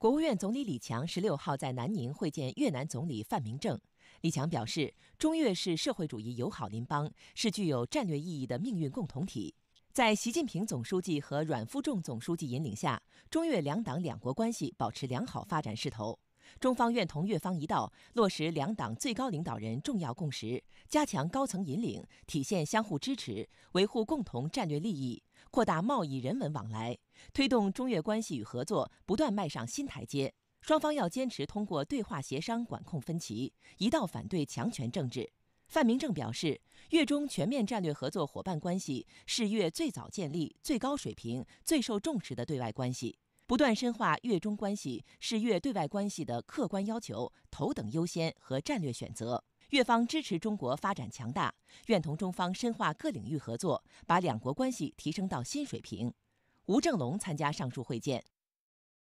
国务院总理李强十六号在南宁会见越南总理范明政。李强表示，中越是社会主义友好邻邦，是具有战略意义的命运共同体。在习近平总书记和阮富仲总书记引领下，中越两党两国关系保持良好发展势头。中方愿同越方一道落实两党最高领导人重要共识，加强高层引领，体现相互支持，维护共同战略利益，扩大贸易人文往来，推动中越关系与合作不断迈上新台阶。双方要坚持通过对话协商管控分歧，一道反对强权政治。范明政表示，越中全面战略合作伙伴关系是越最早建立、最高水平、最受重视的对外关系。不断深化越中关系是越对外关系的客观要求、头等优先和战略选择。越方支持中国发展强大，愿同中方深化各领域合作，把两国关系提升到新水平。吴正龙参加上述会见。